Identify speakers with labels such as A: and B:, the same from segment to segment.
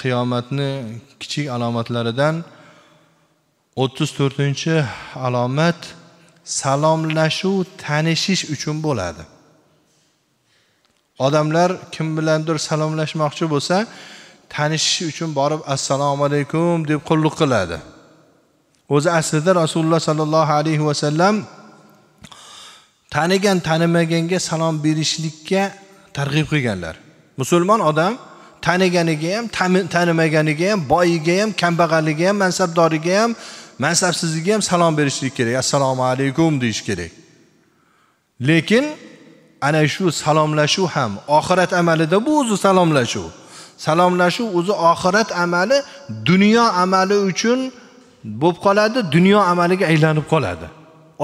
A: qiyomatni kichik alomatlaridan o'ttiz to'rtinchi alomat salomlashuv tanishish uchun bo'ladi odamlar kim bilandir salomlashmoqchi bo'lsa tanishish uchun borib assalomu alaykum deb qulluq qiladi o'zi aslida rasululloh sollallohu alayhi vasallam tanigan tanimaganga salom berishlikka targ'ib qilganlar musulmon odam taniganiga ham tanimaganiga ham boyiga ham kambag'alligiga ham mansabdoriga ham mansabsiziga ham salom berishlik kerak assalomu alaykum deyish kerak lekin ana shu salomlashuv ham oxirat amalida bu o'zi salomlashuv salomlashuv o'zi oxirat amali dunyo amali uchun bo'lib qoladi dunyo amaliga aylanib qoladi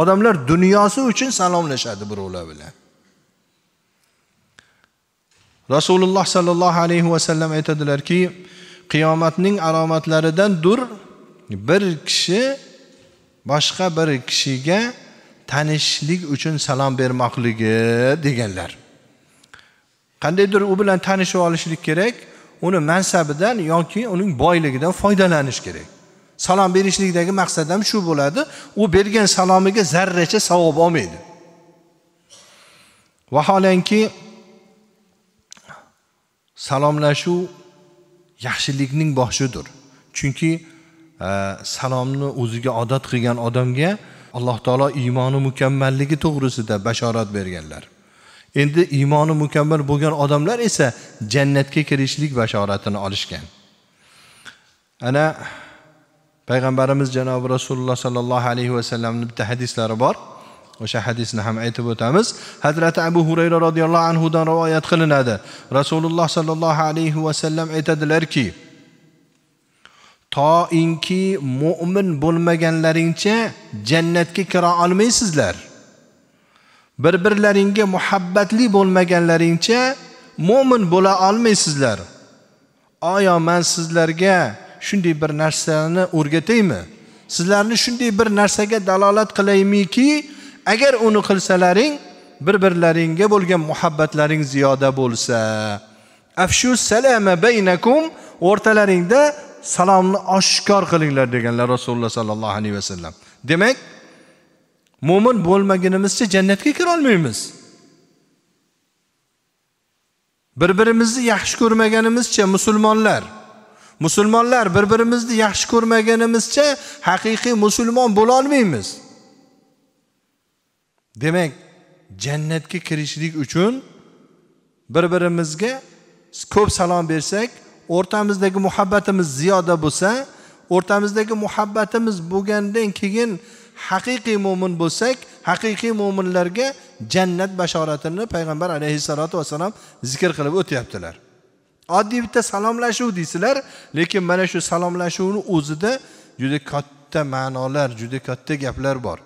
A: odamlar dunyosi uchun salomlashadi birovlar bilan rasululloh sollallohu alayhi vasallam aytadilarki qiyomatning alomatlaridandir bir kishi boshqa bir kishiga tanishlik uchun salom bermoqligi deganlar qandaydir u bilan tanishib olishlik kerak uni mansabidan yoki uning boyligidan foydalanish kerak salom berishlikdagi maqsad ham shu bo'ladi u bergan salomiga zarracha savob olmaydi vaholanki salomlashuv yaxshilikning boshidir chunki e, salomni o'ziga odat qilgan odamga alloh taolo iymoni mukammalligi to'g'risida bashorat berganlar endi iymoni mukammal bo'lgan odamlar esa jannatga kirishlik bashoratini olishgan ana payg'ambarimiz janobi rasululloh sollallohu alayhi vasallamni bitta hadislari bor o'sha hadisni ham aytib o'tamiz hazrati abu hurayra roziyallohu anhudan rivoyat qilinadi rasululloh sollallohu alayhi vasallam aytadilarki toinki mo'min bo'lmaganlaringcha jannatga kira olmaysizlar bir birlaringga muhabbatli bo'lmaganlaringcha mo'min bo'la olmaysizlar oyo man sizlarga shunday bir narsani o'rgataymi sizlarni shunday bir narsaga dalolat qilaymiki agar uni qilsalaring bir birlaringga bo'lgan muhabbatlaring ziyoda bo'lsa afshu salama baynakum o'rtalaringda salomni oshkor qilinglar deganlar rasululloh sollallohu alayhi vasallam demak mo'min bo'lmagunimizcha jannatga kira olmaymiz bir birimizni yaxshi ko'rmaganimizcha musulmonlar musulmonlar bir birimizni yaxshi ko'rmaganimizcha haqiqiy musulmon bo'la olmaymiz demak jannatga kirishlik uchun bir birimizga ko'p salom bersak o'rtamizdagi muhabbatimiz ziyoda bo'lsa o'rtamizdagi muhabbatimiz bo'lgandan keyin haqiqiy mo'min bo'lsak haqiqiy mo'minlarga jannat bashoratini payg'ambar alayhissalotu vassalom zikr qilib o'tyaptilar oddiy bitta salomlashuv deysizlar lekin mana shu salomlashuvni o'zida juda katta ma'nolar juda katta gaplar bor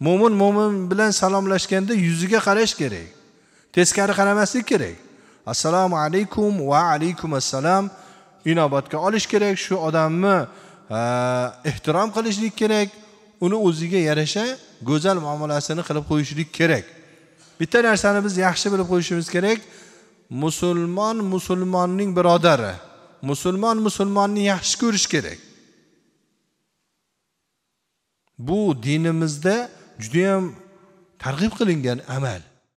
A: mo'min mo'min bilan salomlashganda yuziga qarash kerak teskari qaramaslik kerak assalomu alaykum va alaykum assalom inobatga olish kerak shu odamni ehtirom qilishlik kerak uni o'ziga yarasha go'zal muomalasini qilib qo'yishlik kerak bitta narsani biz yaxshi bilib qo'yishimiz kerak musulmon musulmonning birodari musulmon musulmonni yaxshi ko'rish kerak bu dinimizda judayam targ'ib qilingan amal